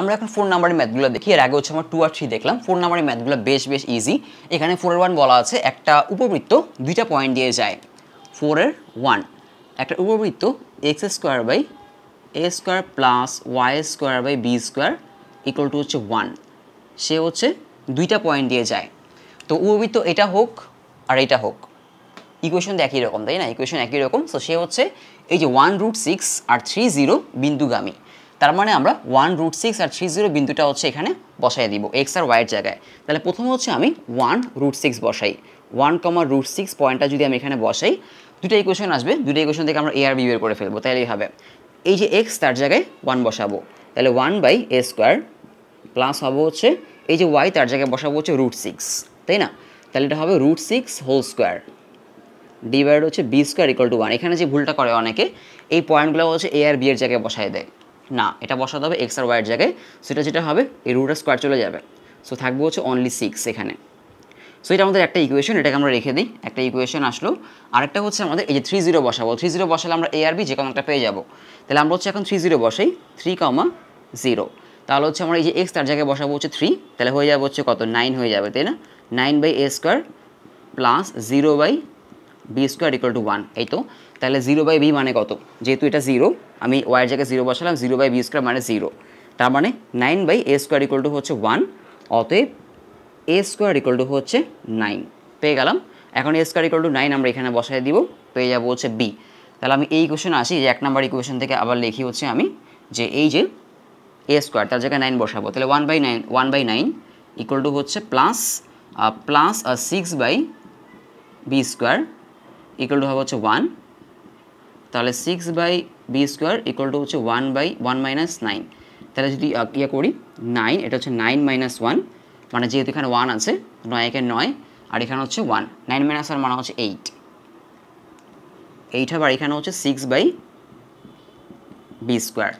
আমরা এখন ফোর নাম্বারের ম্যাথগুলো দেখি এর আগে হচ্ছে আমরা টু আর থ্রি দেখলাম ফোর নাম্বারের ম্যাথগুলো বেশ বেশ ইজি এখানে ফোরের ওয়ান বলা আছে একটা উপবৃত্ত দুইটা পয়েন্ট দিয়ে যায় ফোরের ওয়ান একটা উপবৃত্ত x square by a square plus y square by b square equal to হচ্ছে ওয়ান সে হচ্ছে দুইটা পয়েন্ট দিয়ে যায় তো উপবৃত্ত এটা হোক আর এটা হোক ইকুয়েশন একই রকম তাই না ইকুয়েশন একই রকম সো সে হচ্ছে এই যে ওয়ান রুট সিক্স আর থ্রি জিরো বিন্দুগামী তার মানে আমরা ওয়ান রুট সিক্স আর থ্রি জিরো বিন্দুটা হচ্ছে এখানে বসাই দিব এক্স আর ওয়াইয়ের জায়গায় তাহলে প্রথমে হচ্ছে আমি ওয়ান রুট সিক্স বসাই ওয়ান কমা রুট সিক্স পয়েন্টটা যদি আমি এখানে বসাই দুটো ইকুয়েশন আসবে দুটো ইকুয়েশন থেকে আমরা এ আর বি বের করে ফেলবো তাহলে হবে এই যে এক্স তার জায়গায় ওয়ান বসাবো তাহলে one by a square plus হবে হচ্ছে এই যে ওয়াই তার জায়গায় বসাবো হচ্ছে রুট সিক্স তাই না তাহলে এটা হবে root six whole square divide হচ্ছে b square equal to one এখানে যে ভুলটা করে অনেকে এই পয়েন্টগুলো হচ্ছে এ আর বি এর জায়গায় বসায় দেয় না এটা বসাতে হবে এক্স আর ওয়াইয়ের জায়গায় সেটা যেটা হবে এই রুটের স্কোয়ার চলে যাবে সো থাকবে হচ্ছে অনলি সিক্স এখানে সো এটা আমাদের একটা ইকুয়েশন এটাকে আমরা রেখে দিই একটা ইকুয়েশন আসলো আরেকটা হচ্ছে আমাদের এই যে থ্রি জিরো বসাবো থ্রি জিরো বসালে আমরা এ আর বি যে কোনো একটা পেয়ে যাবো তাহলে আমরা হচ্ছে এখন থ্রি জিরো বসাই থ্রি কমা জিরো তাহলে হচ্ছে আমরা এই যে এক্স তার জায়গায় বসাবো হচ্ছে থ্রি তাহলে হয়ে যাবে হচ্ছে কত নাইন হয়ে যাবে তাই না nine by a square plus zero by b square equal to one এই তো তাহলে জিরো বাই বি মানে কত যেহেতু এটা জিরো আমি ওয়ার জায়গায় জিরো বসালাম জিরো বাই বি স্কোয়ার মানে জিরো তার মানে nine by a square equal to হচ্ছে ওয়ান অতএব এ স্কোয়ার ইকুয়াল টু হচ্ছে নাইন পেয়ে গেলাম এখন a square equal to nine আমরা এখানে বসাই দিব পেয়ে যাবো হচ্ছে বি তাহলে আমি এই ইকুয়েশন আসি যে এক নাম্বার ইকুয়েশন থেকে আবার লিখি হচ্ছে আমি যে এই যে এ স্কোয়ার তার জায়গায় নাইন বসাবো তাহলে one by nine one by nine equal to হচ্ছে plus plus six by b square equal to হবে হচ্ছে ওয়ান তাহলে six by b square equal to হচ্ছে one by one minus nine তাহলে যদি ইয়ে করি নাইন এটা হচ্ছে নাইন মাইনাস ওয়ান মানে যেহেতু এখানে ওয়ান আছে নয় একে নয় আর এখানে হচ্ছে ওয়ান নাইন মাইনাস ওয়ান মানে হচ্ছে এইট এইট হবে আর এখানে হচ্ছে সিক্স বাই বি স্কোয়ার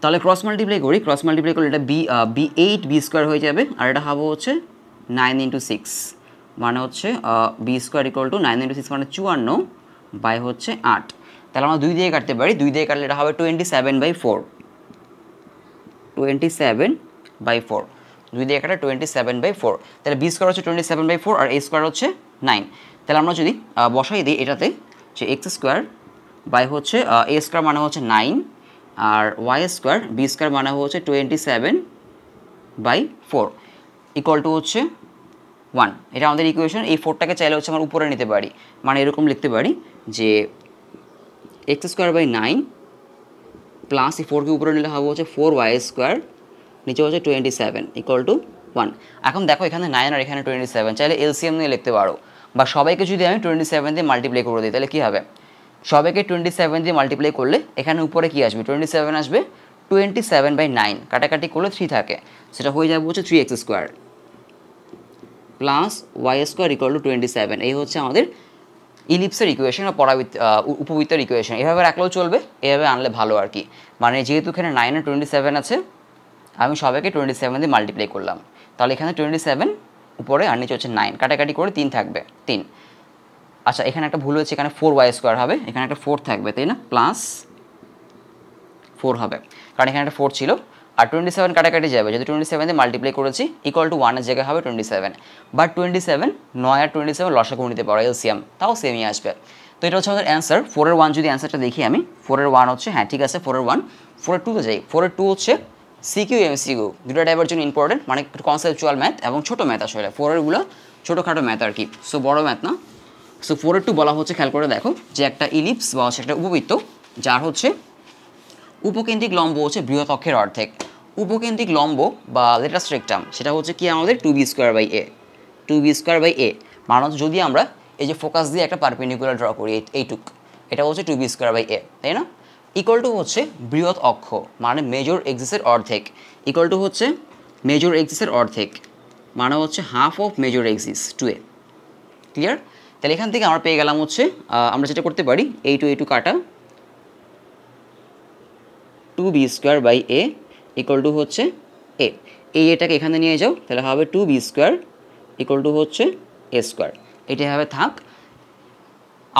তাহলে ক্রস মাল্টিপ্লাই করি ক্রস মাল্টিপ্লাই করলে এটা b b eight b square হয়ে যাবে আর এটা হবে হচ্ছে নাইন ইন্টু সিক্স মানে হচ্ছে b square equal to nine into six মানে চুয়ান্ন বাই হচ্ছে আট তাহলে আমরা দুই দিয়ে কাটতে পারি দুই দিয়ে কাটলে এটা হবে twenty seven by four twenty seven by four দুই দিয়ে কাটা টোয়েন্টি সেভেন বাই ফোর তাহলে বি স্কোয়ার হচ্ছে টোয়েন্টি সেভেন বাই ফোর আর এ স্কোয়ার হচ্ছে নাইন তাহলে আমরা যদি বসাই দিই এটাতে যে এক্স স্কোয়ার বাই হচ্ছে এ স্কোয়ার মানে হচ্ছে নাইন আর ওয়াই স্কোয়ার বি স্কোয়ার মানে হচ্ছে twenty seven by four equal to হচ্ছে ওয়ান এটা আমাদের ইকুয়েশন এই ফোরটাকে চাইলে হচ্ছে আমরা উপরে নিতে পারি মানে এরকম লিখতে পারি যে x square by nine plus এই ফোরকে উপরে নিলে হবে হচ্ছে ফোর ওয়াই স্কোয়ার নিচে হচ্ছে twenty seven equal to one এখন দেখো এখানে নাইন আর এখানে টোয়েন্টি সেভেন চাইলে এলসিএম নিয়ে লিখতে পারো বা সবাইকে যদি আমি টোয়েন্টি সেভেন দিয়ে মাল্টিপ্লাই করে দিই তাহলে কী হবে সবাইকে টোয়েন্টি সেভেন দিয়ে মাল্টিপ্লাই করলে এখানে উপরে কী আসবে টোয়েন্টি সেভেন আসবে টোয়েন্টি সেভেন বাই নাইন কাটাকাটি করলে থ্রি থাকে সেটা হয়ে যাবে হচ্ছে three x square plus y square equal to twenty seven এই হচ্ছে আমাদের ইলিপসের ইকুয়েশন ও পরাবৃত্ত উপবৃত্তের ইকুয়েশন এভাবে রাখলেও চলবে এভাবে আনলে ভালো আর কি মানে যেহেতু এখানে নাইন টোয়েন্টি সেভেন আছে আমি সবাইকে টোয়েন্টি সেভেন দিয়ে মাল্টিপ্লাই করলাম তাহলে এখানে টোয়েন্টি সেভেন উপরে আর নিচে হচ্ছে নাইন কাটাকাটি করে তিন থাকবে তিন আচ্ছা এখানে একটা ভুল হয়েছে এখানে ফোর ওয়াই স্কোয়ার হবে এখানে একটা ফোর থাকবে তাই না প্লাস ফোর হবে কারণ এখানে একটা ফোর ছিল আর টোয়েন্টি সেভেন কাটাকাটি যাবে যদি টোয়েন্টি সেভেন দিয়ে মাল্টিপ্লাই করেছি ইকুয়াল টু ওয়ানের জায়গায় হবে twenty seven but twenty seven নয় আর টোয়েন্টি সেভেন লসাগু নিতে পারো এলসিএম তাও সেমই আসবে তো এটা হচ্ছে আমাদের অ্যান্সার ফোরের ওয়ান যদি অ্যান্সারটা দেখি আমি ফোরের ওয়ান হচ্ছে হ্যাঁ ঠিক আছে ফোরের ওয়ান ফোরের টুতে যাই ফোরের টু হচ্ছে সিকিউ এমসিকিউ দুটো টাইপের জন্য ইম্পর্টেন্ট মানে কনসেপচুয়াল ম্যাথ এবং ছোটো ম্যাথ আসলে ফোরেরগুলো ছোটোখাটো ম্যাথ আর কি সো বড় ম্যাথ না সো ফোরের টু বলা হচ্ছে খেয়াল করে দেখো যে একটা ইলিপস বা হচ্ছে একটা উপবৃত্ত যার হচ্ছে উপকেন্দ্রিক লম্ব হচ্ছে বৃহৎ অক্ষের অর্ধেক উপকেন্দ্রিক লম্ব বা লেটার স্ট্রেকটাম সেটা হচ্ছে কি আমাদের two b square by a two b square by a মানুষ যদি আমরা এই যে ফোকাস দিয়ে একটা পারপেন্ডিকুলার ড্র করি এইটুক এটা হচ্ছে two b square by a তাই না ইকুয়াল টু হচ্ছে বৃহৎ অক্ষ মানে মেজর এক্সিসের অর্ধেক ইকুয়াল টু হচ্ছে মেজর এক্সিসের অর্ধেক মানে হচ্ছে half of major axis two a clear তাহলে এখান থেকে আমরা পেয়ে গেলাম হচ্ছে আমরা যেটা করতে পারি এই টু এ টু কাটা two b square by a equal to হচ্ছে এ এই এটাকে এখানে নিয়ে যাও তাহলে হবে two b square equal to হচ্ছে এ স্কোয়ার এটাই হবে থাক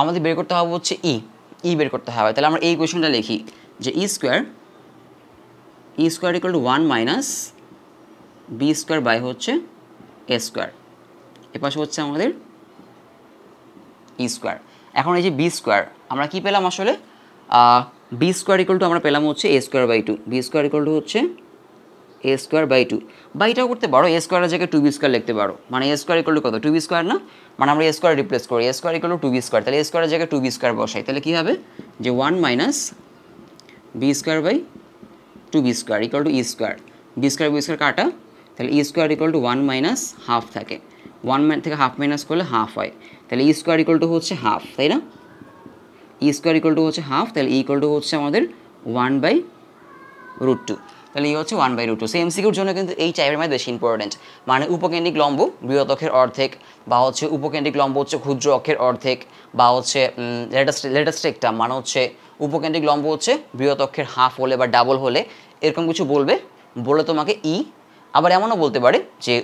আমাদের বের করতে হবে হচ্ছে ই e। ই e বের করতে হবে তাহলে আমরা এই কোয়েশনটা লিখি যে e square e square equal to one minus b square by হচ্ছে এ স্কোয়ার এপাশে হচ্ছে আমাদের ই e স্কোয়ার এখন এই যে বি স্কোয়ার আমরা কি পেলাম আসলে বি স্কোয়ার ইকুয়াল টু আমরা পেলাম হচ্ছে a square by two b square equal to হচ্ছে এ স্কোয়ার বাই টু বাইটাও করতে পারো এ স্কোয়ারের জায়গায় টু বি স্কোয়ার লিখতে পারো মানে এ স্কোয়ার ইকুয়াল টু কত টু বি স্কোয়ার না মানে আমরা এ স্কোয়ার রিপ্লেস করি a square equal to b square তাহলে এ স্কোয়ারের জায়গায় টু বি স্কোয়ার বসাই তাহলে কী হবে যে one minus b square by two b square equal to e square b square b square কাটা তাহলে e square equal to one minus half থাকে ওয়ান থেকে হাফ মাইনাস করলে হাফ হয় তাহলে ই স্কোয়ার ইকুয়াল টু হচ্ছে half তাই না ই স্কোয়ার ইকুয়াল টু হচ্ছে হাফ তাহলে ই ইকুয়াল টু হচ্ছে আমাদের ওয়ান বাই রুট টু তাহলে ই e হচ্ছে one by root two same সিকিউর জন্য কিন্তু এই টাইপের মানে বেশি ইম্পর্টেন্ট মানে উপকেন্দ্রিক লম্ব বৃহৎ অক্ষের অর্ধেক বা হচ্ছে উপকেন্দ্রিক লম্ব হচ্ছে ক্ষুদ্র অক্ষের অর্ধেক বা হচ্ছে লেটেস্ট লেটেস্ট একটা মানে হচ্ছে উপকেন্দ্রিক লম্ব হচ্ছে বৃহৎ অক্ষের হাফ হলে বা ডাবল হলে এরকম কিছু বলবে বলে তোমাকে ই e। আবার এমনও বলতে পারে যে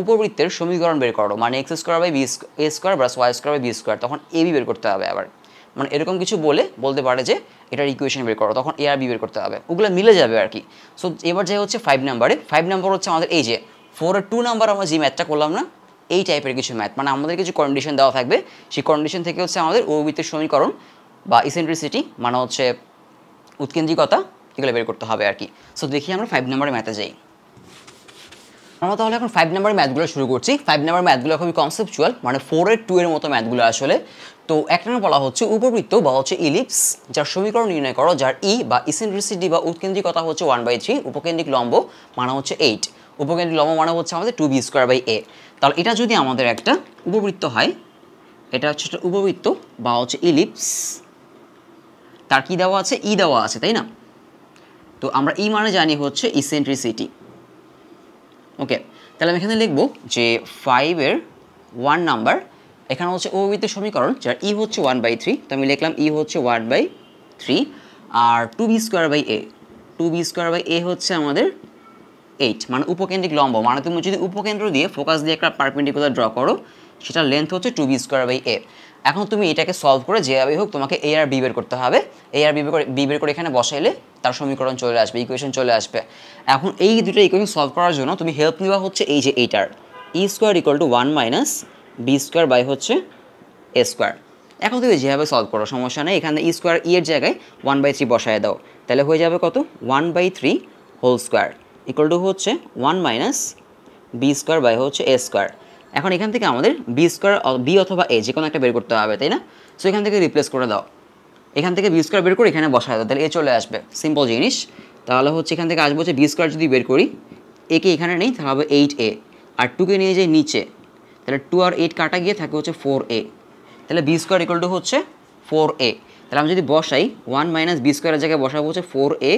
উপবৃত্তের সমীকরণ বের করো মানে x square by b a square plus y square by b square তখন এ বি বের করতে হবে আবার মানে এরকম কিছু বলে বলতে পারে যে এটার ইকুয়েশন বের করো তখন এ আর বি বের করতে হবে ওগুলো মিলে যাবে আর কি সো এবার যাই হচ্ছে ফাইভ নাম্বারে ফাইভ নাম্বার হচ্ছে আমাদের এই যে ফোরের টু নাম্বার আমরা যে ম্যাথটা করলাম না এই টাইপের কিছু ম্যাথ মানে আমাদের কিছু কন্ডিশন দেওয়া থাকবে সেই কন্ডিশন থেকে হচ্ছে আমাদের ওবিতের সমীকরণ বা ইসেন্ট্রিসিটি মানে হচ্ছে উৎকেন্দ্রিকতা এগুলো বের করতে হবে আর কি সো দেখি আমরা ফাইভ নাম্বারের ম্যাথে যাই আমরা তাহলে এখন ফাইভ নাম্বার ম্যাথগুলো শুরু করছি ফাইভ নাম্বার ম্যাথগুলো খুবই কনসেপচুয়াল মানে ফোর এর টু এর মতো ম্যাথগুলো আসলে তো এক নম্বর বলা হচ্ছে উপবৃত্ত বা হচ্ছে ইলিপস যার সমীকরণ নির্ণয় করো যার ই e বা ইসেন্ট্রিসিটি বা উৎকেন্দ্রিকতা হচ্ছে ওয়ান বাই থ্রি উপকেন্দ্রিক লম্ব মানা হচ্ছে এইট উপকেন্দ্রিক লম্ব মানা হচ্ছে আমাদের two b square by a তাহলে এটা যদি আমাদের একটা উপবৃত্ত হয় এটা হচ্ছে একটা উপবৃত্ত বা হচ্ছে ইলিপস তার কি দেওয়া আছে ই e দেওয়া আছে তাই না তো আমরা ই e মানে জানি হচ্ছে ইসেন্ট্রিসিটি ওকে তাহলে আমি এখানে লিখবো যে ফাইভের ওয়ান নাম্বার এখানে হচ্ছে অবিবৃত্ত সমীকরণ যার ই e হচ্ছে ওয়ান বাই থ্রি তো আমি লিখলাম ই e হচ্ছে ওয়ান বাই থ্রি আর two b square by a two b square by a হচ্ছে আমাদের এইট মানে উপকেন্দ্রিক লম্ব মানে তুমি যদি উপকেন্দ্র দিয়ে ফোকাস দিয়ে একটা পারপেন্ডিকুলার ড্র করো সেটা লেন্থ হচ্ছে two b square by a এখন তুমি এটাকে সলভ করে যেভাবেই হোক তোমাকে এ আর বি বের করতে হবে এ আর বি বের করে বি বের করে এখানে বসাইলে তার সমীকরণ চলে আসবে ইকুয়েশন চলে আসবে এখন এই দুটো ইকুয়েশন সলভ করার জন্য তুমি হেল্প নেওয়া হচ্ছে এই যে এইটার e square equal to one minus b square by হচ্ছে এ স্কোয়ার এখন তুমি যেভাবে সলভ করো সমস্যা নেই এখানে ই স্কোয়ার ই এর জায়গায় ওয়ান বাই থ্রি বসায় দাও তাহলে হয়ে যাবে কত one by three whole square equal to হচ্ছে one minus b square by হচ্ছে এ স্কোয়ার এখন এখান থেকে আমাদের বি স্কোয়ার বি অথবা এ যে কোনো একটা বের করতে হবে তাই না সো এখান থেকে রিপ্লেস করে দাও এখান থেকে বি স্কোয়ার বের করে এখানে বসায় দাও তাহলে এ চলে আসবে সিম্পল জিনিস তাহলে হচ্ছে এখান থেকে আসবো হচ্ছে বি স্কোয়ার যদি বের করি একে এখানে নেই তাহলে হবে এইট এ আর টুকে নিয়ে যাই নিচে তাহলে টু আর এইট কাটা গিয়ে থাকে হচ্ছে ফোর এ তাহলে বি স্কোয়ার ইকুয়াল টু হচ্ছে ফোর এ তাহলে আমি যদি বসাই ওয়ান মাইনাস বি স্কোয়ারের জায়গায় বসাবো হচ্ছে ফোর এ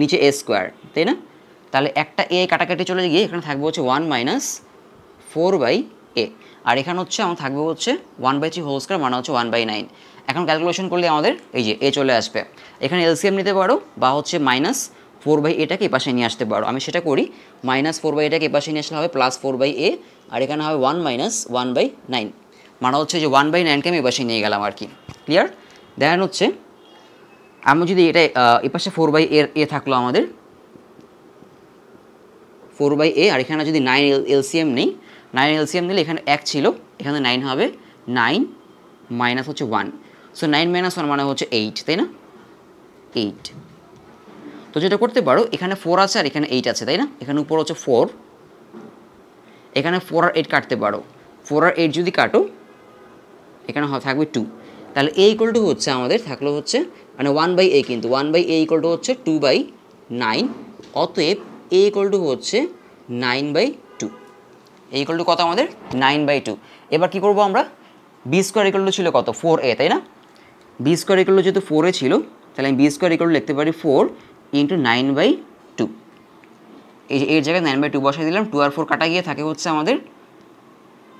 নিচে এ স্কোয়ার তাই না তাহলে একটা এ কাটাকাটি চলে গিয়ে এখানে থাকবে হচ্ছে one minus four by a আর এখানে হচ্ছে আমার থাকবে হচ্ছে one by three whole square মানে হচ্ছে ওয়ান বাই নাইন এখন ক্যালকুলেশন করলে আমাদের এই যে এ চলে আসবে এখানে এলসিএম নিতে পারো বা হচ্ছে মাইনাস ফোর বাই এটাকে এপাশে নিয়ে আসতে পারো আমি সেটা করি মাইনাস ফোর বাই এটাকে এপাশে নিয়ে আসলে হবে প্লাস ফোর বাই এ আর এখানে হবে one minus one by nine মানে হচ্ছে যে ওয়ান বাই নাইনকে আমি এপাশে নিয়ে গেলাম আর কি ক্লিয়ার দেন হচ্ছে আমি যদি এটা পাশে ফোর বাই এর এ থাকলো আমাদের ফোর বাই এ আর এখানে যদি নাইন এলসিএম নেই নাইন এলসিএম নিলে এখানে এক ছিল এখানে নাইন হবে নাইন মাইনাস হচ্ছে one so nine minus one মানে হচ্ছে এইট তাই না এইট তো যেটা করতে পারো এখানে ফোর আছে আর এখানে এইট আছে তাই না এখানে উপর হচ্ছে ফোর এখানে ফোর আর এইট কাটতে পারো ফোর আর এইট যদি কাটো এখানে থাকবে টু তাহলে এ ইকুয়াল টু হচ্ছে আমাদের থাকলো হচ্ছে মানে ওয়ান বাই এ কিন্তু one by a equal to হচ্ছে টু বাই নাইন অতএব এ ইকুয়াল টু হচ্ছে nine by two a equal to কত আমাদের নাইন বাই টু এবার কী করবো আমরা বি স্কোয়ার ইকুয়াল টু ছিল কত ফোর এ তাই না বি স্কোয়ার ইকুয়াল যেহেতু এ ছিল তাহলে আমি বি স্কোয়ার ইকুয়াল লিখতে পারি four into nine by two এই যে এর জায়গায় নাইন বাই টু বসাই দিলাম টু আর ফোর কাটা গিয়ে থাকে হচ্ছে আমাদের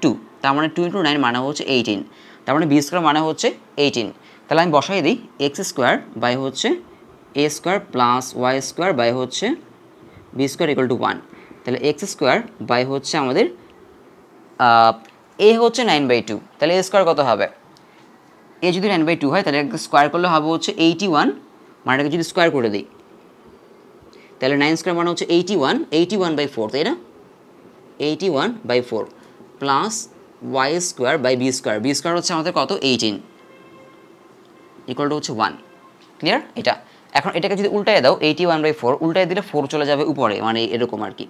টু তার মানে টু ইন্টু নাইন মানে হচ্ছে এইটিন তার মানে বি স্কোয়ার মানে হচ্ছে এইটিন তাহলে আমি বসাই দিই এক্স স্কোয়ার বাই হচ্ছে a square plus y square by হচ্ছে b square equal to one তাহলে এক্স স্কোয়ার বাই হচ্ছে আমাদের এ হচ্ছে নাইন বাই টু তাহলে এ স্কোয়ার কত হবে এ যদি নাইন বাই টু হয় তাহলে স্কোয়ার করলে হবে হচ্ছে এইটি ওয়ান মানে যদি স্কোয়ার করে দিই তাহলে নাইন স্কোয়ার মানে হচ্ছে eighty one eighty one by four তাই না eighty one by four plus y square by b square b square হচ্ছে আমাদের কত এইটিন ইকুয়াল টু হচ্ছে ওয়ান ক্লিয়ার এটা এখন এটাকে যদি উল্টায় দাও এইটি ওয়ান বাই ফোর উল্টায় দিলে ফোর চলে যাবে উপরে মানে এরকম আর কি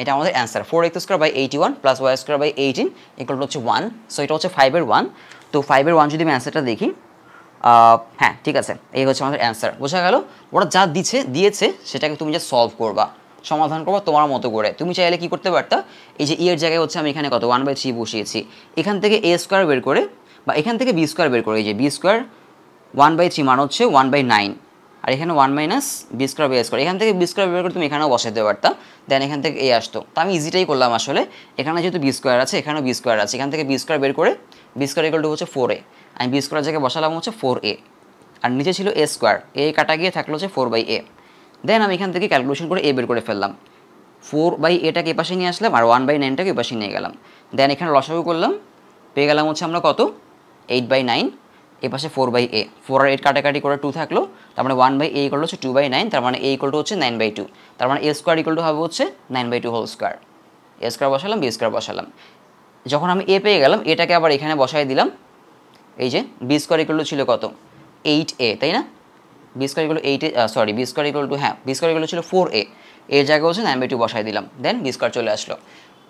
এটা আমাদের answer four x square by eighty one plus y square by eighteen equal to হচ্ছে ওয়ান সো এটা হচ্ছে ফাইভের ওয়ান তো ফাইভের ওয়ান যদি আমি অ্যান্সারটা দেখি হ্যাঁ ঠিক আছে এই হচ্ছে আমাদের অ্যান্সার বোঝা গেল ওরা যা দিচ্ছে দিয়েছে সেটাকে তুমি যে সলভ করবা সমাধান করবো তোমার মতো করে তুমি চাইলে কি করতে পারতা এই যে ইয়ের e জায়গায় হচ্ছে আমি এখানে কত ওয়ান বাই থ্রি বসিয়েছি এখান থেকে এ স্কোয়ার বের করে বা এখান থেকে বি স্কোয়ার বের করে এই যে b square one by three মান হচ্ছে ওয়ান বাই নাইন আর এখানে one minus b square by square এখান থেকে বি স্কোয়ার বের করে তুমি এখানেও বসাতে পারতা দেন এখান থেকে এ আসতো তো আমি ইজিটাই করলাম আসলে এখানে যেহেতু বি স্কোয়ার আছে এখানেও বি স্কোয়ার আছে এখান থেকে বি স্কোয়ার বের করে বি স্কোয়ার ইকল টু হচ্ছে ফোর এ আমি বি স্কোয়ার জায়গায় বসালাম হচ্ছে ফোর এ আর নিচে ছিল এ স্কোয়ার এ কাটা গিয়ে থাকলো হচ্ছে ফোর বাই এ দেন আমি এখান থেকে ক্যালকুলেশন করে এ বের করে ফেললাম ফোর বাই এটাকে এপাশে নিয়ে আসলাম আর ওয়ান বাই নাইনটাকে এপাশে নিয়ে গেলাম দেন এখানে লসাগু করলাম পেয়ে গেলাম হচ্ছে আমরা কত এইট বাই নাইন এ পাশে ফোর বাই এ ফোর আর এইট কাটাকাটি করে টু থাকলো তার মানে ওয়ান বাই এ ইকল হচ্ছে টু বাই নাইন তার মানে এ ইকল হচ্ছে নাইন বাই টু তার মানে এ স্কোয়ার ইকল হবে হচ্ছে nine by two whole square a square বসালাম বি স্কোয়ার বসালাম যখন আমি এ পেয়ে গেলাম এটাকে আবার এখানে বসাই দিলাম এই যে বি স্কোয়ার ইকুয়াল টু ছিল কত এইট এ তাই না b square equal to eight a sorry b square equal to হ্যাঁ বি স্কোয়ার ইকুয়াল ছিল ফোর এ এর জায়গায় হচ্ছে নাইন টু বসাই দিলাম দেন বি স্কোয়ার চলে আসলো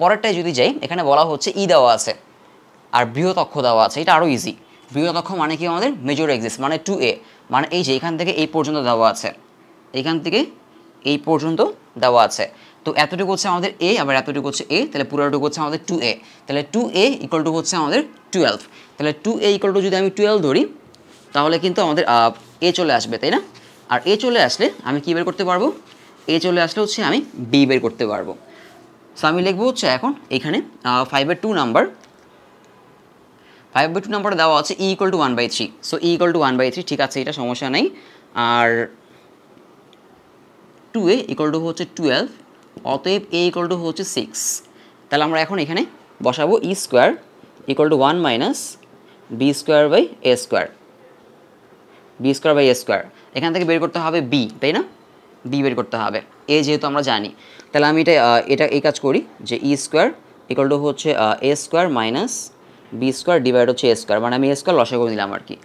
পরেরটায় যদি যাই এখানে বলা হচ্ছে ই e দেওয়া আছে আর বৃহৎ অক্ষ দেওয়া আছে এটা আরও ইজি বৃহৎ অক্ষ মানে কি আমাদের মেজর এক্সিস মানে টু এ মানে এই যে এখান থেকে এই পর্যন্ত দেওয়া আছে এখান থেকে এই পর্যন্ত দেওয়া আছে তো এতটুকু হচ্ছে আমাদের এ আবার এতটুকু হচ্ছে এ তাহলে পুরোটুকু হচ্ছে আমাদের টু এ তাহলে টু এ ইকুয়াল টু হচ্ছে আমাদের টুয়েলভ তাহলে টু এ ইকল টু যদি আমি টুয়েলভ ধরি তাহলে কিন্তু আমাদের এ চলে আসবে তাই না আর এ চলে আসলে আমি কী বের করতে পারবো এ চলে আসলে হচ্ছে আমি বি বের করতে পারবো সো আমি লিখবো হচ্ছে এখন এখানে ফাইভের two number five by two নাম্বারটা দেওয়া আছে e equal to one by three so e equal to one by three ঠিক আছে এটা সমস্যা নেই আর টু এ ইকল টু হচ্ছে টুয়েলভ অতএব এ ইকল টু হচ্ছে সিক্স তাহলে আমরা এখন এখানে বসাবো e square equal to one minus b square by a square b square by a square এখান থেকে বের করতে হবে বি তাই না বি বের করতে হবে এ যেহেতু আমরা জানি তাহলে আমি এটা এটা এই কাজ করি যে ই স্কোয়ার ইকুয়াল টু হচ্ছে a square minus b square divide হচ্ছে এ স্কোয়ার মানে আমি এ স্কোয়ার লসাগু দিলাম আর কি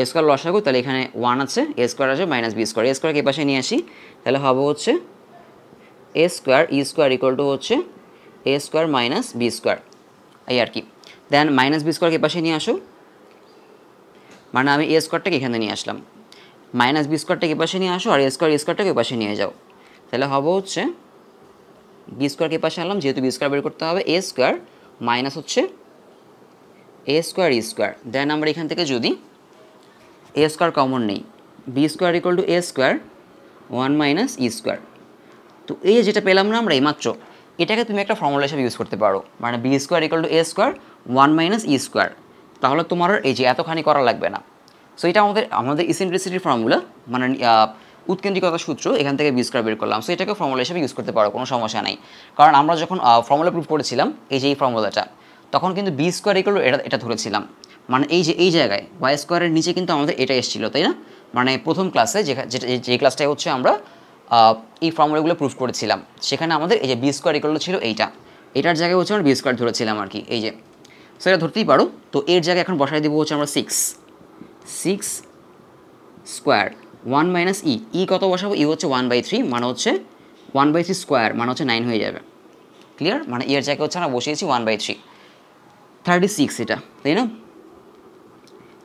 এ স্কোয়ার লসাগু তাহলে এখানে ওয়ান আছে এ স্কোয়ার আছে মাইনাস বি স্কোয়ার এ স্কোয়ারকে পাশে নিয়ে আসি তাহলে হবে হচ্ছে a square e square equal to হচ্ছে a square minus b square এই আর কি দেন মাইনাস বি স্কোয়ারকে পাশে নিয়ে আসো মানে আমি এ স্কোয়ারটাকে এখানে নিয়ে আসলাম মাইনাস বি স্কোয়ারটাকে এপাশে নিয়ে আসো আর এ স্কোয়ার এ স্কোয়ারটাকে এপাশে নিয়ে যাও তাহলে হবে হচ্ছে বি স্কোয়ারকে এপাশে আনলাম যেহেতু বি স্কোয়ার বের করতে হবে এ স্কোয়ার মাইনাস হচ্ছে a square e square then আমরা এখান থেকে যদি এ স্কোয়ার কমন নেই b square equal to a square one minus e square তো এই যেটা পেলাম না আমরা এইমাত্র এটাকে তুমি একটা ফর্মুলা হিসাবে ইউজ করতে পারো মানে b square equal to a square one minus e square তাহলে তোমার এই যে এতখানি করা লাগবে না সো এটা আমাদের আমাদের ইসেন্ট্রিসিটির ফর্মুলা মানে উৎকেন্দ্রিকতা সূত্র এখান থেকে বি বের করলাম সো এটাকে ফর্মুলা হিসেবে ইউজ করতে পারো কোনো সমস্যা নাই কারণ আমরা যখন ফর্মুলা প্রুভ করেছিলাম এই যে এই ফর্মুলাটা তখন কিন্তু বি স্কোয়ার ইকুয়াল এটা এটা ধরেছিলাম মানে এই যে এই জায়গায় ওয়াই স্কোয়ারের নিচে কিন্তু আমাদের এটা এসেছিলো তাই না মানে প্রথম ক্লাসে যেটা যে ক্লাসটাই হচ্ছে আমরা এই ফর্মুলাগুলো প্রুভ করেছিলাম সেখানে আমাদের এই যে বি স্কোয়ার ইকুয়াল ছিল এইটা এটার জায়গায় হচ্ছে আমরা বি স্কোয়ার ধরেছিলাম আর কি এই যে সেটা ধরতেই পারো তো এর জায়গায় এখন বসাই দেবো হচ্ছে আমরা six six square one minus e e কত বসাবো ই e হচ্ছে ওয়ান বাই থ্রি মানে হচ্ছে ওয়ান বাই থ্রি স্কোয়ার মানে হচ্ছে নাইন হয়ে যাবে ক্লিয়ার মানে এর জায়গায় হচ্ছে আমরা বসিয়েছি one by three thirty six এটা তাই না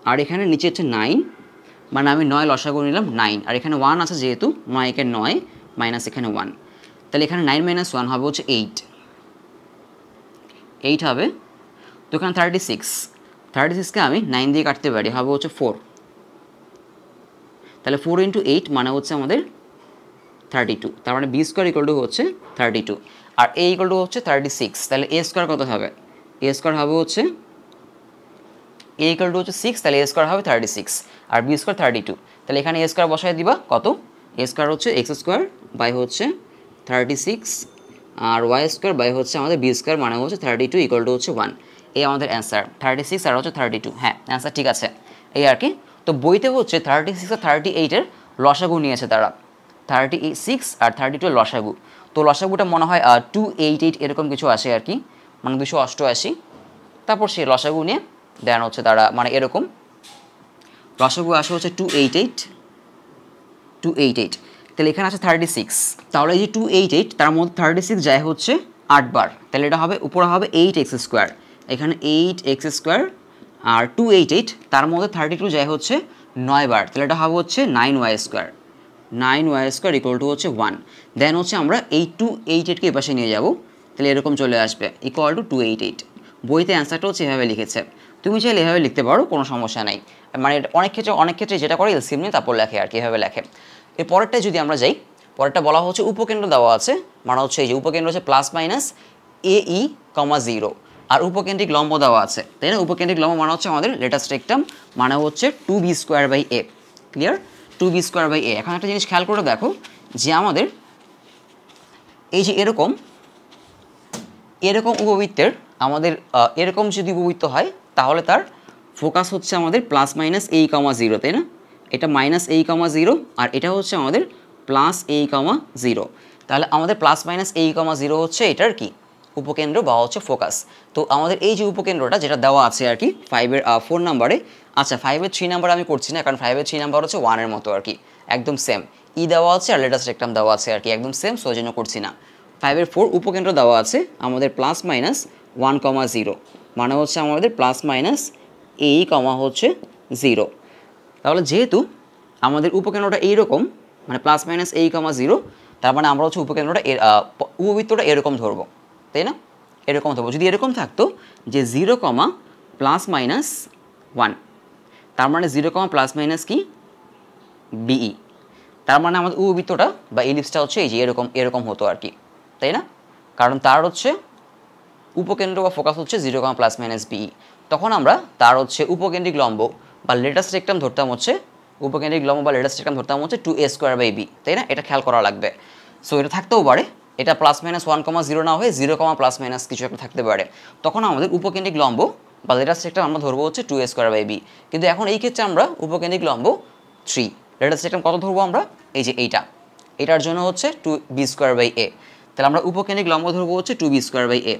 আর এখানে নিচে হচ্ছে নাইন মানে আমি নয় লসাগু নিলাম নাইন আর এখানে ওয়ান আছে যেহেতু নয় একে নয় মাইনাস এখানে ওয়ান তাহলে এখানে নাইন মাইনাস ওয়ান হবে হচ্ছে এইট এইট হবে এখানে থার্টি সিক্স থার্টি সিক্সকে আমি নাইন দিয়ে কাটতে পারি হবে হচ্ছে ফোর তাহলে ফোর ইন্টু এইট মানে হচ্ছে আমাদের থার্টি টু তার মানে বি স্কোয়ার ইকুয়াল টু হচ্ছে থার্টি টু আর এ ইকুয়াল টু হচ্ছে থার্টি সিক্স তাহলে এ স্কোয়ার কত হবে এ স্কোয়ার হবে হচ্ছে এ ইকুয়াল টু হচ্ছে সিক্স তাহলে এ স্কোয়ার হবে থার্টি সিক্স আর বি স্কোয়ার থার্টি টু তাহলে এখানে এ স্কোয়ার বসাই দিবা কত এ স্কোয়ার হচ্ছে এক্স স্কোয়ার বাই হচ্ছে থার্টি সিক্স আর ওয়াই স্কোয়ার বাই হচ্ছে আমাদের বি স্কোয়ার মানে হচ্ছে থার্টি টু ইকুয়াল টু হচ্ছে ওয়ান এই আমাদের অ্যান্সার থার্টি সিক্স আর হচ্ছে থার্টি টু হ্যাঁ অ্যান্সার ঠিক আছে এই আর কি তো বইতে হচ্ছে থার্টি সিক্স আর থার্টি এইটের লসাগু নিয়েছে তারা থার্টি সিক্স আর থার্টি টু লসাগু তো লসাগুটা মনে হয় টু এইট এইট এরকম কিছু আসে আর কি মানে দুশো অষ্টআশি তারপর সে লসাগু নিয়ে দেন হচ্ছে তারা মানে এরকম লসাগু আসে হচ্ছে two eight eight two eight eight তাহলে এখানে আছে থার্টি সিক্স তাহলে এই যে টু এইট এইট তার মধ্যে থার্টি সিক্স যায় হচ্ছে আটবার তাহলে এটা হবে উপরে হবে এইট এক্স স্কোয়ার এখানে এইট এক্স স্কোয়ার আর টু এইট এইট তার মধ্যে থার্টি টু যায় হচ্ছে নয়বার তাহলে এটা হবে হচ্ছে nine y square nine y square equal to হচ্ছে ওয়ান দেন হচ্ছে আমরা এইট টু এইট এইটকে এপাশে নিয়ে যাব তাহলে এরকম চলে আসবে equal to two eight eight বইতে অ্যান্সারটা হচ্ছে এভাবে লিখেছে তুমি চাইলে এভাবে লিখতে পারো কোনো সমস্যা নাই মানে অনেক ক্ষেত্রে অনেক ক্ষেত্রে যেটা করে এলসিএম নিয়ে তারপর লেখে আর কি এভাবে লেখে এর পরেরটা যদি আমরা যাই পরেরটা বলা হচ্ছে উপকেন্দ্র দেওয়া আছে মানে হচ্ছে এই যে উপকেন্দ্র হচ্ছে plus minus a e comma zero আর উপকেন্দ্রিক লম্ব দেওয়া আছে তাই না উপকেন্দ্রিক লম্ব মানে হচ্ছে আমাদের লেটাস্ট রেকটাম মানে হচ্ছে two b square by a clear two b square by a এখন একটা জিনিস খেয়াল করে দেখো যে আমাদের এই যে এরকম এরকম উপবৃত্তের আমাদের এরকম যদি উপবৃত্ত হয় তাহলে তার ফোকাস হচ্ছে আমাদের প্লাস মাইনাস এই কমা জিরো তাই না এটা মাইনাস এই কমা জিরো আর এটা হচ্ছে আমাদের প্লাস এই কমা জিরো তাহলে আমাদের প্লাস মাইনাস এই কমা জিরো হচ্ছে এটার কি উপকেন্দ্র বা হচ্ছে ফোকাস তো আমাদের এই যে উপকেন্দ্রটা যেটা দেওয়া আছে আর কি ফাইভের ফোর নাম্বারে আচ্ছা ফাইভের থ্রি নাম্বার আমি করছি না কারণ ফাইভের থ্রি নাম্বার হচ্ছে ওয়ানের মতো আর কি একদম সেম ই e দেওয়া আছে আর লেটাস্ট রেকটাম দেওয়া আছে আর কি একদম সেম জন্য করছি না ফাইভের ফোর উপকেন্দ্র দেওয়া আছে আমাদের plus minus one comma zero মানে হচ্ছে আমাদের প্লাস মাইনাস এই কমা হচ্ছে জিরো তাহলে যেহেতু আমাদের উপকেন্দ্রটা এইরকম মানে প্লাস মাইনাস এই কমা জিরো তার মানে আমরা হচ্ছে উপকেন্দ্রটা এর উপবৃত্তটা এরকম ধরবো তাই না এরকম থাকবো যদি এরকম থাকতো যে zero comma plus minus one তার মানে জিরো কমা প্লাস মাইনাস কি বিই e. তার মানে আমাদের উবৃত্তটা বা ইলিপসটা হচ্ছে এই যে এরকম এরকম হতো আর কি তাই না কারণ তার হচ্ছে উপকেন্দ্র বা ফোকাস হচ্ছে zero comma plus minus b e তখন আমরা তার হচ্ছে উপকেন্দ্রিক লম্ব বা লেটাস্ট রেকটাম ধরতাম হচ্ছে উপকেন্দ্রিক লম্ব বা লেটাস রেকটাম ধরতাম হচ্ছে two a square by b তাই না এটা খেয়াল করা লাগবে সো এটা থাকতেও পারে এটা plus minus one comma zero না হয়ে জিরো কমা প্লাস মাইনাস কিছু একটা থাকতে পারে তখন আমাদের উপকেন্দ্রিক লম্ব বা লেটার সেক্টর আমরা ধরবো হচ্ছে two a square by b কিন্তু এখন এই ক্ষেত্রে আমরা উপকেন্দ্রিক লম্ব থ্রি লেটার সেক্টর কত ধরবো আমরা এই যে এইটা এটার জন্য হচ্ছে two b square by a তাহলে আমরা উপকেন্দ্রিক লম্ব ধরবো হচ্ছে two b square by a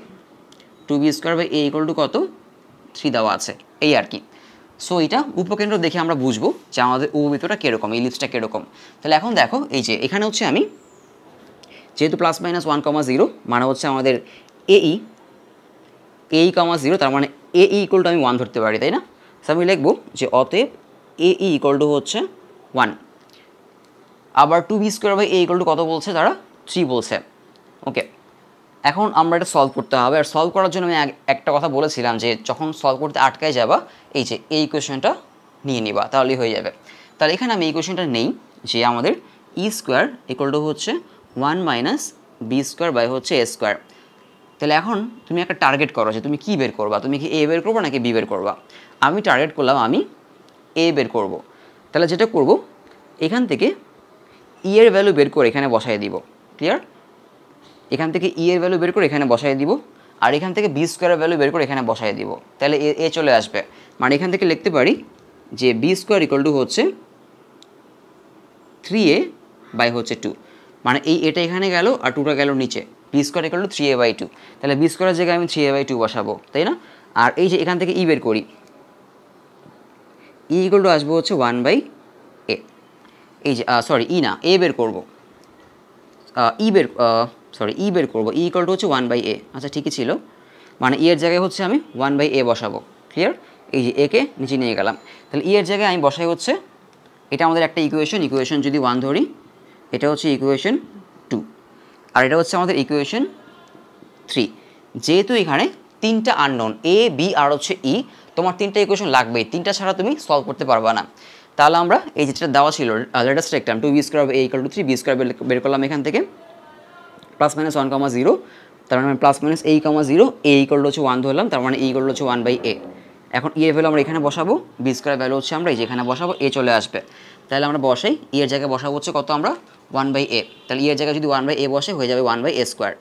two b square by a equal to কত থ্রি দেওয়া আছে এই আর কি সো এটা উপকেন্দ্র দেখে আমরা বুঝবো যে আমাদের উপবৃত্তটা কীরকম এই লিপসটা কীরকম তাহলে এখন দেখো এই যে এখানে হচ্ছে আমি যেহেতু plus minus one comma zero মানে হচ্ছে আমাদের এই এই কমা জিরো তার মানে এ ই ইকুয়াল টু আমি ওয়ান ধরতে পারি তাই না সো আমি লিখবো যে অতএব এ ই ইকুয়াল টু হচ্ছে ওয়ান আবার two b square by a equal to কত বলছে তারা থ্রি বলছে ওকে এখন আমরা এটা সলভ করতে হবে আর সলভ করার জন্য আমি একটা কথা বলেছিলাম যে যখন সলভ করতে আটকায় যাবা এই যে এই কোয়েশনটা নিয়ে নিবা তাহলেই হয়ে যাবে তাহলে এখানে আমি এই কোয়েশনটা নেই যে আমাদের ই স্কোয়ার ইকুয়াল টু হচ্ছে one minus b square by হচ্ছে এ স্কোয়ার তাহলে এখন তুমি একটা টার্গেট করো যে তুমি কি বের করবা তুমি কি এ বের করবা নাকি বি বের করবা আমি টার্গেট করলাম আমি এ বের করব। তাহলে যেটা করব এখান থেকে ই e ভ্যালু বের করে এখানে বসাই দিব ক্লিয়ার এখান থেকে ই e ভ্যালু বের করে এখানে বসাই দিব আর এখান থেকে বি স্কোয়ারের ভ্যালু বের করে এখানে বসাই দিব তাহলে এ এ চলে আসবে মানে এখান থেকে লিখতে পারি যে বি স্কোয়ার ইকুয়াল টু হচ্ছে থ্রি এ বাই হচ্ছে টু মানে এই এটা এখানে গেল আর টুটা গেল নিচে বি স্কোয়ার গেলো থ্রি এ বাই টু তাহলে বি স্কোয়ারের জায়গায় আমি থ্রি এ বাই টু বসাবো তাই না আর এই যে এখান থেকে ই e বের করি ই ইকুয়াল টু আসবো হচ্ছে ওয়ান বাই এ এই যে সরি ই e না এ বের করবো ই e বের সরি ই বের করবো ই ইকল টু হচ্ছে ওয়ান বাই এ আচ্ছা ঠিকই ছিল মানে ইয়ের জায়গায় হচ্ছে আমি ওয়ান বাই এ বসাবো ক্লিয়ার এই যে একে নিচে নিয়ে গেলাম তাহলে ই এর জায়গায় আমি বসাই হচ্ছে এটা আমাদের একটা ইকুয়েশন ইকুয়েশন যদি ওয়ান ধরি এটা হচ্ছে ইকুয়েশন টু আর এটা হচ্ছে আমাদের ইকুয়েশন থ্রি যেহেতু এখানে তিনটা আননোন এ বি আর হচ্ছে ই e, তোমার তিনটা ইকুয়েশন লাগবে তিনটা ছাড়া তুমি সলভ করতে পারবা না তাহলে আমরা এই যেটা দেওয়া ছিল লেটেস্ট দেখতাম two b square a equal to three b square বের করলাম এখান থেকে plus minus one comma zero তার মানে প্লাস মাইনাস এই কমা জিরো এ ইকল হচ্ছে ওয়ান ধরলাম তার মানে ই e ইকল হচ্ছে ওয়ান বাই এ এখন ইয়ের e ভ্যালু আমরা এখানে বসাবো বি স্কোয়ার ভ্যালু হচ্ছে আমরা এই যেখানে বসাবো এ চলে আসবে তাহলে আমরা বসাই ইয়ের জায়গায় বসাবো হচ্ছে কত আমরা ওয়ান বাই এ তাহলে ইয়ের e জায়গায় যদি ওয়ান বাই এ বসে হয়ে যাবে one by a square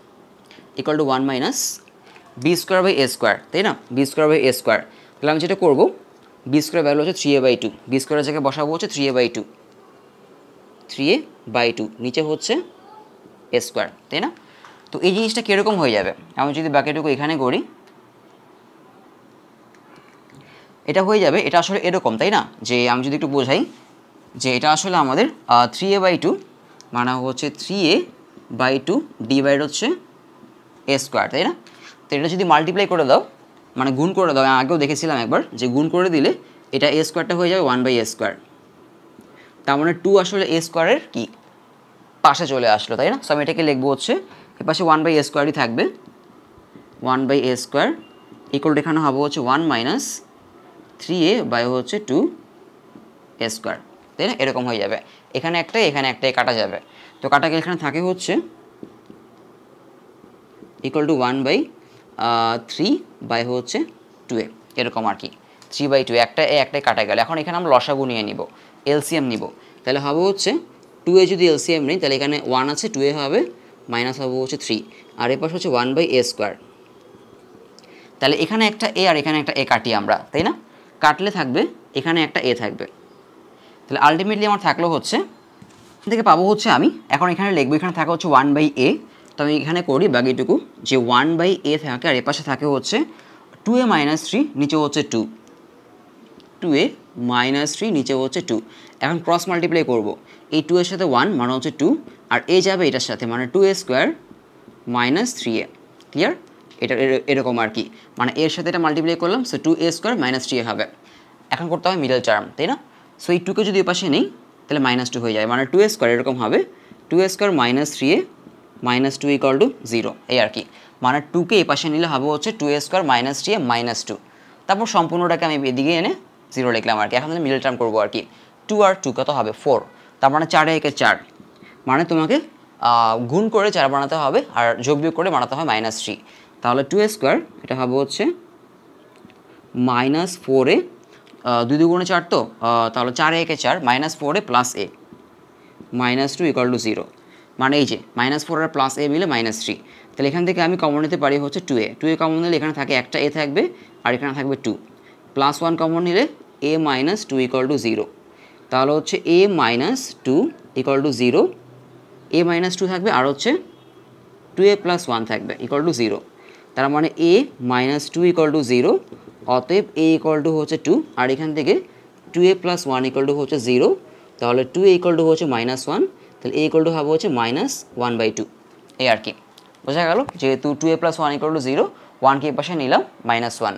equal to one minus b square by a square তাই না b square by a square তাহলে আমি যেটা করবো বি স্কোয়ার ভ্যালু হচ্ছে three a by two b স্কোয়ারের জায়গায় বসাবো হচ্ছে three a by two three a by two নিচে হচ্ছে এ স্কোয়ার তাই না তো এই জিনিসটা কীরকম হয়ে যাবে আমি যদি বাকিটুকু এখানে করি এটা হয়ে যাবে এটা আসলে এরকম তাই না যে আমি যদি একটু বোঝাই যে এটা আসলে আমাদের থ্রি এ বাই টু মানে হচ্ছে three a by two divide হচ্ছে এ স্কোয়ার তাই না তো এটা যদি মাল্টিপ্লাই করে দাও মানে গুণ করে দাও আগেও দেখেছিলাম একবার যে গুণ করে দিলে এটা এ স্কোয়ারটা হয়ে যাবে ওয়ান বাই এ স্কোয়ার তার মানে টু আসলে এ স্কোয়ারের কি পাশে চলে আসলো তাই না সো আমি এটাকে লিখবো হচ্ছে এর পাশে ওয়ান বাই এ স্কোয়ারই থাকবে one by a square equal এখানে হবে হচ্ছে one minus three a by হচ্ছে টু এ স্কোয়ার তাই না এরকম হয়ে যাবে এখানে একটা এখানে একটাই কাটা যাবে তো কাটা এখানে থাকে হচ্ছে equal to one by three by হচ্ছে টু এ এরকম আর কি থ্রি বাই টু একটা এ একটাই কাটা গেল এখন এখানে আমরা লসাগু নিয়ে নিব এলসিএম নিব তাহলে হবে হচ্ছে টু এ যদি এলসিএম নেই তাহলে এখানে ওয়ান আছে টু এ হবে মাইনাস হবে হচ্ছে থ্রি আর এর পাশে হচ্ছে ওয়ান বাই এ স্কোয়ার তাহলে এখানে একটা এ আর এখানে একটা এ কাটি আমরা তাই না কাটলে থাকবে এখানে একটা এ থাকবে তাহলে আলটিমেটলি আমার থাকলো হচ্ছে থেকে পাবো হচ্ছে আমি এখন এখানে লিখবো এখানে থাকা হচ্ছে ওয়ান বাই এ তো আমি এখানে করি বাকিটুকু যে ওয়ান বাই এ থাকে আর এ পাশে থাকে হচ্ছে টু এ মাইনাস থ্রি নিচে হচ্ছে two two a minus three নিচে হচ্ছে টু এখন ক্রস মাল্টিপ্লাই করবো এই টু এর সাথে ওয়ান মানে হচ্ছে টু আর এ যাবে এটার সাথে মানে two a square minus three a clear এটা এরকম আর কি মানে এর সাথে এটা মাল্টিপ্লাই করলাম so two a square minus three হবে এখন করতে হবে মিডল চার্ম তাই না সো এই টুকে যদি এপাশে নেই তাহলে মাইনাস টু হয়ে যায় মানে টু স্কোয়ার এরকম হবে two square minus three a minus two equal to zero এই আর কি মানে টুকে এপাশে পাশে নিলে হবে হচ্ছে two square minus three a minus two তারপর সম্পূর্ণটাকে আমি এদিকে এনে জিরো লিখলাম আর কি এখন মিডল টার্ম করবো আর কি টু আর টু কত হবে ফোর তার মানে চারে একে চার মানে তোমাকে গুণ করে চার বানাতে হবে আর যোগ বিয়োগ করে বানাতে হবে মাইনাস থ্রি তাহলে টু স্কোয়ার এটা হবে হচ্ছে মাইনাস ফোর এ দুই দুগুণে চার তো তাহলে চার একে চার মাইনাস ফোরে plus a minus two equal to zero মানে এই যে মাইনাস ফোর আর প্লাস এ মিলে মাইনাস থ্রি তাহলে এখান থেকে আমি কমন নিতে পারি হচ্ছে two a two a common নিলে এখানে থাকে একটা এ থাকবে আর এখানে থাকবে টু প্লাস ওয়ান কমন নিলে a minus two equal to zero তাহলে হচ্ছে a minus two equal to zero a minus two থাকবে আর হচ্ছে টু এ প্লাস ওয়ান থাকবে ইকুয়াল টু জিরো তার মানে a minus two equal to zero অতএব এ ইকুয়াল টু হচ্ছে টু আর এখান থেকে two a plus one equal to হচ্ছে জিরো তাহলে টু এ ইকুয়াল টু হচ্ছে মাইনাস ওয়ান তাহলে এ ইকুয়াল টু হবে হচ্ছে মাইনাস ওয়ান বাই টু এই আর কি বোঝা গেল যেহেতু two a plus one equal to zero ওয়ানকে এ পাশে নিলাম মাইনাস ওয়ান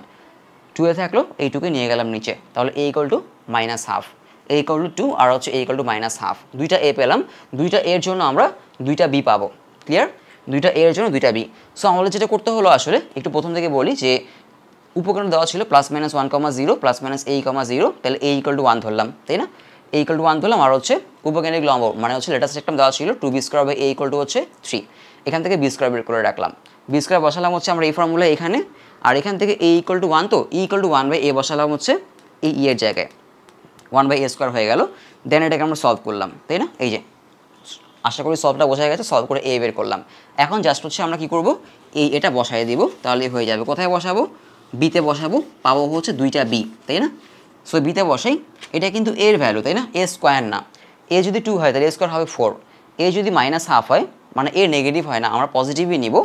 টু এ থাকলো এইটুকে নিয়ে গেলাম নিচে তাহলে a equal to minus half a equal to two আর হচ্ছে a equal to minus half দুইটা এ পেলাম দুইটা এর জন্য আমরা দুইটা বি পাবো ক্লিয়ার দুইটা এর জন্য দুইটা বি সো আমাদের যেটা করতে হলো আসলে একটু প্রথম থেকে বলি যে উপকরণ দেওয়া ছিল plus minus one comma zero plus minus এই কমা জিরো তাহলে এই ইকাল টু ওয়ান ধরলাম তাই না এই ইকাল টু ওয়ান ধরলাম আর হচ্ছে উপকেন্দ্রিক লম্ব মানে হচ্ছে লেটার সেক্টম দেওয়া ছিল two b square by a equal to হচ্ছে থ্রি এখান থেকে বি স্কোয়ার বের করে রাখলাম বি স্কোয়ার বসালাম হচ্ছে আমরা এই ফর্মুলা এখানে আর এখান থেকে এ ইকাল টু ওয়ান তো e equal to one by a বসালাম হচ্ছে এই ই e এর জায়গায় ওয়ান বাই এ স্কোয়ার হয়ে গেল দেন এটাকে আমরা সলভ করলাম তাই না এই যে আশা করি সলভটা বসা গেছে সলভ করে এ বের করলাম এখন জাস্ট হচ্ছে আমরা কি করব এই এটা বসাই দিব তাহলে হয়ে যাবে কোথায় বসাবো বিতে বসাবো পাবো হচ্ছে দুইটা বি তাই না সো বিতে বসাই এটা কিন্তু এর ভ্যালু তাই না এ স্কোয়ার না এ যদি টু হয় তাহলে এ স্কোয়ার হবে ফোর এ যদি মাইনাস হাফ হয় মানে এ নেগেটিভ হয় না আমরা পজিটিভই নিব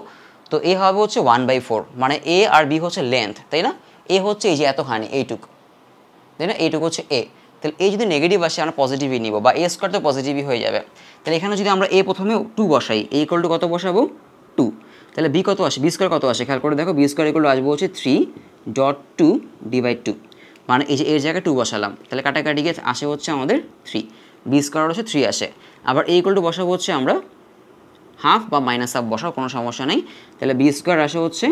তো এ হবে হচ্ছে ওয়ান বাই ফোর মানে এ আর বি হচ্ছে লেন্থ তাই না এ হচ্ছে এই যে এতখানি এইটুক তাই না এইটুক হচ্ছে এ তাহলে এ যদি নেগেটিভ আসে আমরা পজিটিভই নিব বা এ স্কোয়ার তো পজিটিভই হয়ে যাবে তাহলে এখানে যদি আমরা এ প্রথমে টু বসাই এ ইকল টু কত বসাবো টু তাহলে বি কত আসে বি স্কোয়ার কত আসে খেয়াল করে দেখো বি স্কোয়ার এগুলো আসবো হচ্ছে three dot two divide two মানে এই যে এর জায়গায় টু বসালাম তাহলে কাটাকাটি গিয়ে আসে হচ্ছে আমাদের থ্রি বি স্কোয়ার হচ্ছে থ্রি আসে আবার এই ইকুয়াল টু বসাবো হচ্ছে আমরা হাফ বা মাইনাস হাফ বসাও কোনো সমস্যা নেই তাহলে বি স্কোয়ার আসে হচ্ছে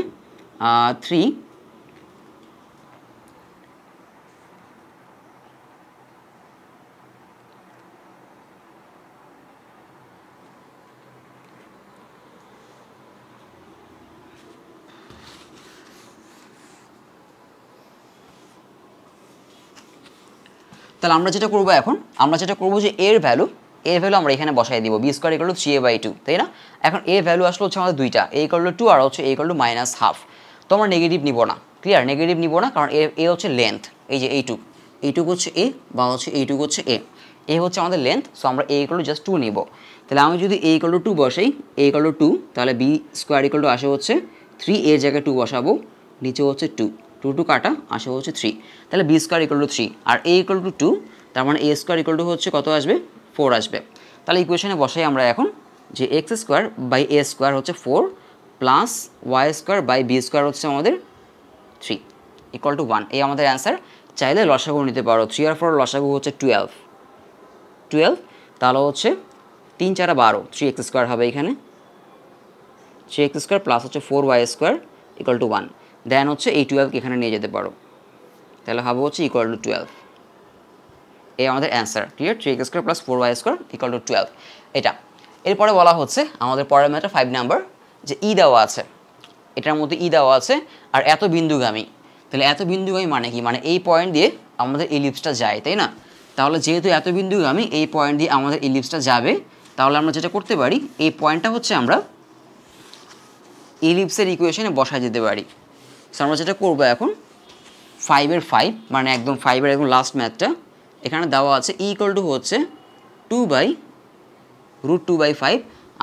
থ্রি তাহলে আমরা যেটা করবো এখন আমরা যেটা করবো যে এর ভ্যালু এর ভ্যালু আমরা এখানে বসাই দিব b square equal three a by two তাই না এখন এ ভ্যালু আসলে হচ্ছে আমাদের দুইটা এ করলো টু আর হচ্ছে এ করলো টু মাইনাস হাফ তো আমরা নেগেটিভ নিব না ক্লিয়ার নেগেটিভ নিব না কারণ এ এ হচ্ছে লেন্থ এই যে এইটুক টুক হচ্ছে এ বা হচ্ছে টুক হচ্ছে এ এ হচ্ছে আমাদের লেন্থ সো আমরা এ করলো জাস্ট টু নিব তাহলে আমি যদি এ করলো টু বসাই এ করলো টু তাহলে বি স্কোয়ার একল টু আসে হচ্ছে থ্রি এর জায়গায় টু বসাবো নিচে হচ্ছে টু টু টু কাটা আসে হচ্ছে থ্রি তাহলে b square equal to three আর এ ইকুয়াল টু টু তার মানে এ স্কোয়ার ইকুয়াল টু হচ্ছে কত আসবে ফোর আসবে তাহলে ইকুয়েশনে বসাই আমরা এখন যে x square by a square হচ্ছে four plus y square by b square হচ্ছে আমাদের থ্রি ইকুয়াল টু ওয়ান এই আমাদের অ্যান্সার চাইলে লসাগু নিতে পারো থ্রি আর ফোর লসাগু হচ্ছে টুয়েলভ টুয়েলভ তাহলে হচ্ছে তিন চারা বারো থ্রি এক্স স্কোয়ার হবে এখানে থ্রি এক্স স্কোয়ার প্লাস হচ্ছে four y square equal to one then হচ্ছে এই টুয়েলভকে এখানে নিয়ে যেতে পারো তাহলে হবে হচ্ছে ইকুয়াল টু টুয়েলভ এই আমাদের answer clear three x square plus four y square equal to twelve এটা এরপরে বলা হচ্ছে আমাদের পরের ম্যাটার ফাইভ নাম্বার যে ই e দেওয়া আছে এটার মধ্যে ই e দেওয়া আছে আর এত বিন্দুগামী তাহলে এত বিন্দুগামী মানে কি মানে এই পয়েন্ট দিয়ে আমাদের ইলিপসটা যায় তাই না তাহলে যেহেতু এত বিন্দুগামী এই পয়েন্ট দিয়ে আমাদের ইলিপসটা যাবে তাহলে আমরা যেটা করতে পারি এই পয়েন্টটা হচ্ছে আমরা ইলিপসের ইকুয়েশনে বসায় যেতে পারি সো আমরা যেটা করবো এখন ফাইভের ফাইভ মানে একদম ফাইভের একদম লাস্ট ম্যাথটা এখানে দেওয়া আছে ই ইকুয়াল টু হচ্ছে two by root two by five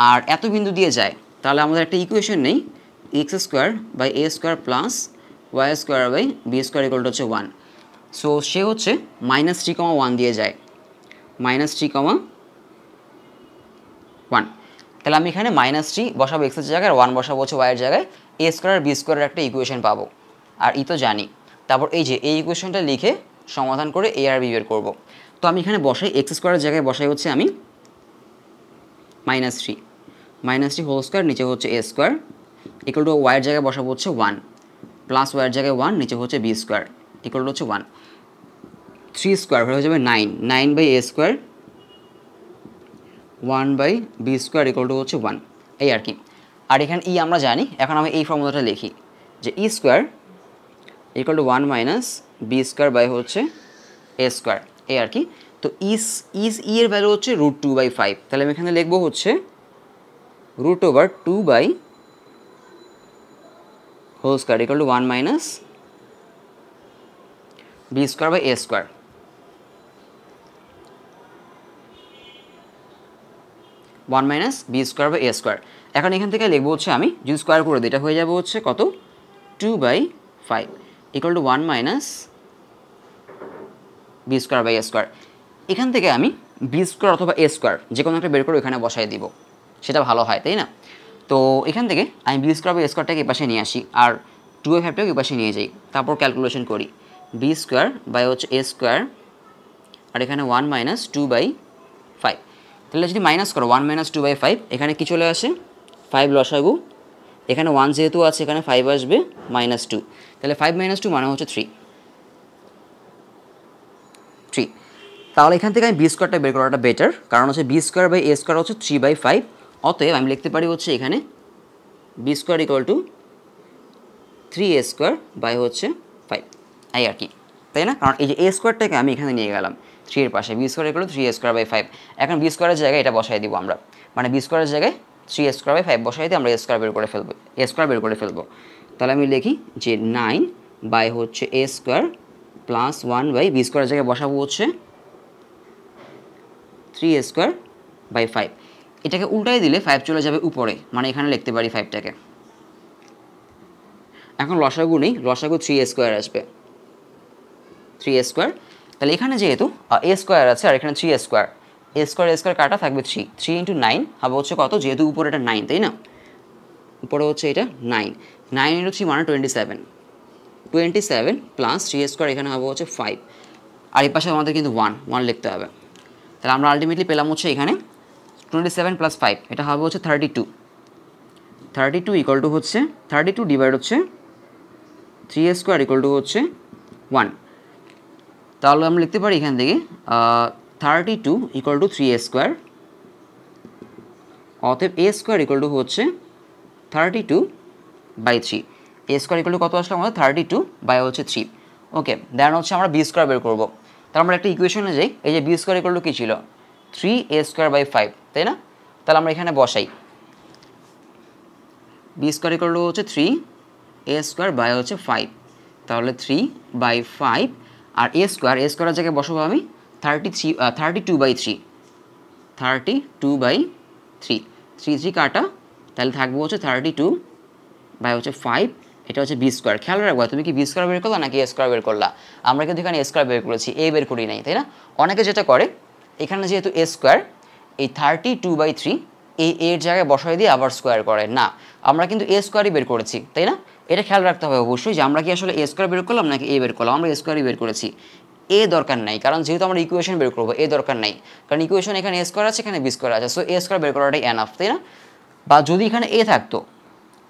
আর এত বিন্দু দিয়ে যায় তাহলে আমাদের একটা ইকুয়েশন নেই x square by a square plus y square by b square equal to হচ্ছে ওয়ান সো সে হচ্ছে মাইনাস থ্রি কমা ওয়ান দিয়ে যায় মাইনাস থ্রি কমা ওয়ান তাহলে আমি এখানে মাইনাস থ্রি বসাবো এক্সের জায়গায় আর ওয়ান বসাবো হচ্ছে ওয়াইয়ের জায়গায় এ স্কোয়ার বি স্কোয়ারের একটা ইকুয়েশন পাবো আর ই তো জানি তারপর এই যে এই ইকুয়েশনটা লিখে সমাধান করে এ আর বি বের করবো তো আমি এখানে বসাই এক্স স্কোয়ারের জায়গায় বসাই হচ্ছে আমি minus three minus three whole square নিচে হচ্ছে এ স্কোয়ার ইকুয়াল টু ওয়াইয়ের জায়গায় বসাবো হচ্ছে ওয়ান প্লাস ওয়াইয়ের জায়গায় ওয়ান নিচে হচ্ছে বি স্কোয়ার ইকুয়াল টু হচ্ছে ওয়ান থ্রি স্কোয়ার হয়ে যাবে nine nine by a square one by b square equal to হচ্ছে ওয়ান এই আর কি আর এখানে ই e আমরা জানি এখন আমি এই ফর্মুলাটা লিখি যে e square equal to one minus b square by হচ্ছে এ স্কোয়ার এ আর কি তো ইস ইস ই এর ভ্যালু হচ্ছে রুট টু বাই ফাইভ তাহলে আমি এখানে লিখবো হচ্ছে root over two by whole square equal to one minus b square by a square one minus b square by a square এখন এখান থেকে লিখবো হচ্ছে আমি যদি স্কোয়ার করে দিই এটা হয়ে যাবে হচ্ছে কত two by five equal to one minus b square by a square এখান থেকে আমি বি স্কোয়ার অথবা এ স্কোয়ার যে কোনো একটা বের করে ওখানে বসাই দিব সেটা ভালো হয় তাই না তো এখান থেকে আমি বি স্কোয়ার বাই এ স্কোয়ারটাকে এপাশে নিয়ে আসি আর টু এ ফাইভটাকে এ পাশে নিয়ে যাই তারপর ক্যালকুলেশন করি বি স্কোয়ার বাই হচ্ছে এ স্কোয়ার আর এখানে one minus two by five তাহলে যদি মাইনাস করো one minus two by five এখানে কী চলে আসে ফাইভ লসাগু এখানে ওয়ান যেহেতু আছে এখানে ফাইভ আসবে মাইনাস টু তাহলে ফাইভ মাইনাস টু মানে হচ্ছে থ্রি থ্রি তাহলে এখান থেকে আমি বি স্কোয়ারটা বের করাটা বেটার কারণ হচ্ছে b square by a square হচ্ছে থ্রি বাই ফাইভ অতএব আমি লিখতে পারি হচ্ছে এখানে b square equal to three a square by হচ্ছে ফাইভ এই আর কি তাই না কারণ এই যে এ স্কোয়ারটাকে আমি এখানে নিয়ে গেলাম থ্রি এর পাশে b square equal to three a square by five এখন বি স্কোয়ারের জায়গায় এটা বসাই দিব আমরা মানে বি স্কোয়ারের জায়গায় থ্রি স্কোয়ার বাই ফাইভ বসাই আমরা স্কোয়ার বের করে ফেলবো স্কোয়ার বের করে ফেলবো তাহলে আমি লিখি যে নাইন বাই হচ্ছে a square plus one by b স্কোয়ারের জায়গায় বসাবো হচ্ছে থ্রি স্কোয়ার বাই ফাইভ এটাকে উল্টাই দিলে ফাইভ চলে যাবে উপরে মানে এখানে লিখতে পারি ফাইভটাকে এখন লসাগু নেই লসাগু থ্রি স্কোয়ার আসবে থ্রি স্কোয়ার তাহলে এখানে যেহেতু এ স্কোয়ার আছে আর এখানে three square a square a square কাটা থাকবে থ্রি থ্রি ইন্টু নাইন হবে হচ্ছে কত যেহেতু উপরে এটা নাইন তাই না উপরে হচ্ছে এটা নাইন নাইন ইন্টু থ্রি মানে twenty seven twenty seven plus three square এখানে হবে হচ্ছে ফাইভ আর এই পাশে আমাদের কিন্তু ওয়ান ওয়ান লিখতে হবে তাহলে আমরা আলটিমেটলি পেলাম হচ্ছে এখানে টোয়েন্টি সেভেন প্লাস ফাইভ এটা হবে হচ্ছে thirty two thirty two equal to হচ্ছে থার্টি টু ডিভাইড হচ্ছে থ্রি স্কোয়ার ইকুয়াল টু হচ্ছে ওয়ান তাহলে আমরা লিখতে পারি এখান থেকে thirty two equal to three a square অতএব এ স্কোয়ার ইকুয়াল টু হচ্ছে thirty two by three a square equal to কত আসলো আমাদের থার্টি টু বাই হচ্ছে থ্রি ওকে দেন হচ্ছে আমরা বি স্কোয়ার বের করবো তাহলে আমরা একটা ইকুয়েশনে যাই এই যে বি স্কোয়ার ইকুয়াল টু কী ছিল three a square by five তাই না তাহলে আমরা এখানে বসাই বি স্কোয়ার ইকুয়াল টু হচ্ছে থ্রি এ স্কোয়ার বাই হচ্ছে ফাইভ তাহলে থ্রি বাই ফাইভ আর এ স্কোয়ার এ স্কোয়ারের জায়গায় বসবো আমি thirty three thirty two by three thirty two by three three three কাটা তাহলে থাকবো হচ্ছে থার্টি টু বাই হচ্ছে ফাইভ এটা হচ্ছে বি স্কোয়ার খেয়াল রাখবো তুমি কি বি স্কোয়ার বের করলা নাকি এ স্কোয়ার বের করলা আমরা কিন্তু এখানে এ স্কোয়ার বের করেছি এ বের করি নাই তাই না অনেকে যেটা করে এখানে যেহেতু এ স্কোয়ার এই thirty two by three a এর জায়গায় বসাই দিয়ে আবার স্কোয়ার করে না আমরা কিন্তু এ স্কোয়ারই বের করেছি তাই না এটা খেয়াল রাখতে হবে অবশ্যই যে আমরা কি আসলে এ স্কোয়ার বের করলাম নাকি এ বের করলাম আমরা স্কোয়ারই বের করেছি এ দরকার নাই কারণ যেহেতু আমরা ইকুয়েশন বের করবো এ দরকার নাই কারণ ইকুয়েশন এখানে এ স্কোয়ার আছে এখানে বি স্কোয়ার আছে সো এ স্কোয়ার বের করাটাই অফ তাই না বা যদি এখানে এ থাকতো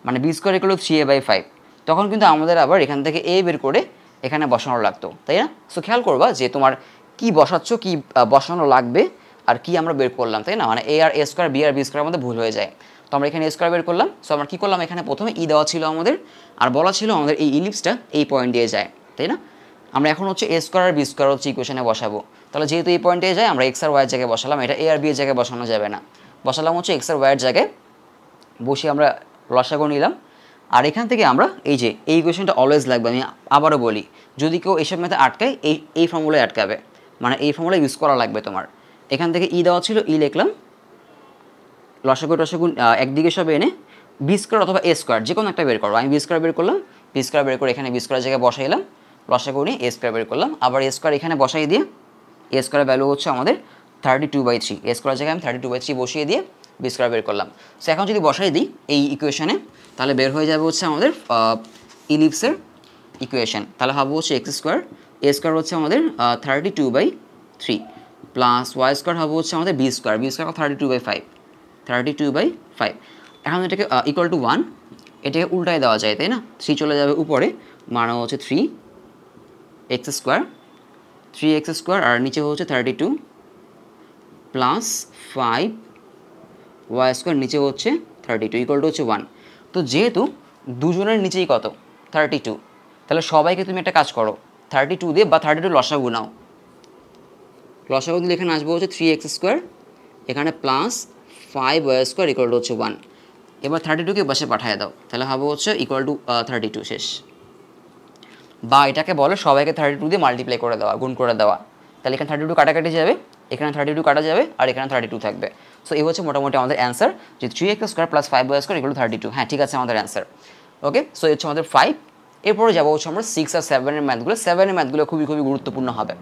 মানে b square equal three a by five তখন কিন্তু আমাদের আবার এখান থেকে এ বের করে এখানে বসানো লাগতো তাই না সো খেয়াল করবা যে তোমার কি বসাচ্ছ কি বসানো লাগবে আর কি আমরা বের করলাম তাই না মানে এ আর এ স্কোয়ার বি আর বি স্কোয়ার মধ্যে ভুল হয়ে যায় তো আমরা এখানে এ স্কোয়ার বের করলাম সো আমরা কী করলাম এখানে প্রথমে ই e দেওয়া ছিল আমাদের আর বলা ছিল আমাদের এই ইলিপসটা এই পয়েন্ট দিয়ে যায় তাই না আমরা এখন হচ্ছে এ স্কোয়ার আর বি স্কোয়ার হচ্ছে ইকুয়েশনে বসাবো তাহলে যেহেতু এই পয়েন্টে যাই আমরা এক্স আর ওয়াইয়ের জায়গায় বসালাম এটা এ আর বি এর জায়গায় বসানো যাবে না বসালাম হচ্ছে এক্স আর ওয়াইয়ের জায়গায় বসিয়ে আমরা লসাগো নিলাম আর এখান থেকে আমরা এই যে এই ইকুয়েশনটা অলওয়েজ লাগবে আমি আবারও বলি যদি কেউ এসব মেথে আটকায় এই এই ফর্মুলায় আটকাবে মানে এই ফর্মুলা ইউজ করা লাগবে তোমার এখান থেকে ই e দেওয়া ছিল ই e লিখলাম লসাগু টসাগুন একদিকে সব এনে বি স্কোয়ার অথবা এ স্কোয়ার যে কোনো একটা বের করো আমি বি স্কোয়ার বের করলাম বি স্কোয়ার বের করে এখানে বি স্কোয়ার জায়গায় বসাইলাম লসাগু নিয়ে এ স্কোয়ার বের করলাম আবার এ স্কোয়ার এখানে বসাই দিয়ে এ স্কোয়ার ভ্যালু হচ্ছে আমাদের thirty two by three a square জায়গায় আমি থার্টি টু বাই থ্রি বসিয়ে দিয়ে বি স্কোয়ার বের করলাম সো এখন যদি বসাই দিই এই ইকুয়েশানে তাহলে বের হয়ে যাবে হচ্ছে আমাদের ইলিপসের ইকুয়েশন তাহলে হবে হচ্ছে এক্স স্কোয়ার এ স্কোয়ার হচ্ছে আমাদের thirty two by three plus y square হবে হচ্ছে আমাদের b square b square thirty two by five thirty two by five এখন এটাকে ইকুয়াল টু ওয়ান এটাকে উল্টায় দেওয়া যায় তাই না থ্রি চলে যাবে উপরে মানে হচ্ছে three x square three x square আর নিচে হচ্ছে thirty two plus five y square নিচে হচ্ছে থার্টি টু ইকুয়াল টু হচ্ছে ওয়ান তো যেহেতু দুজনের নিচেই কত থার্টি টু তাহলে সবাইকে তুমি একটা কাজ করো থার্টি টু দিয়ে বা থার্টি টু লসাগু নাও লসাগু দিলে এখানে আসবো হচ্ছে থ্রি এক্স স্কোয়ার এখানে plus five y square equal to হচ্ছে ওয়ান এবার থার্টি টুকে বাসে পাঠিয়ে দাও তাহলে হবে হচ্ছে ইকুয়াল টু থার্টি টু শেষ বা এটাকে বলো সবাইকে থার্টি টু দিয়ে মাল্টিপ্লাই করে দেওয়া গুণ করে দেওয়া তাহলে এখানে থার্টি টু কাটাকাটি যাবে এখানে থার্টি টু কাটা যাবে আর এখানে থার্টি টু থাকবে সো এই হচ্ছে মোটামুটি আমাদের অ্যান্সার যে three x square plus five বয়স স্কোয়ার এগুলো থার্টি টু হ্যাঁ ঠিক আছে আমাদের অ্যান্সার ওকে সো এই হচ্ছে আমাদের ফাইভ এরপরে যাবো হচ্ছে আমরা সিক্স আর সেভেনের ম্যাথগুলো সেভেনের ম্যাথগুলো খুবই খুবই গুরুত্বপূর্ণ হবে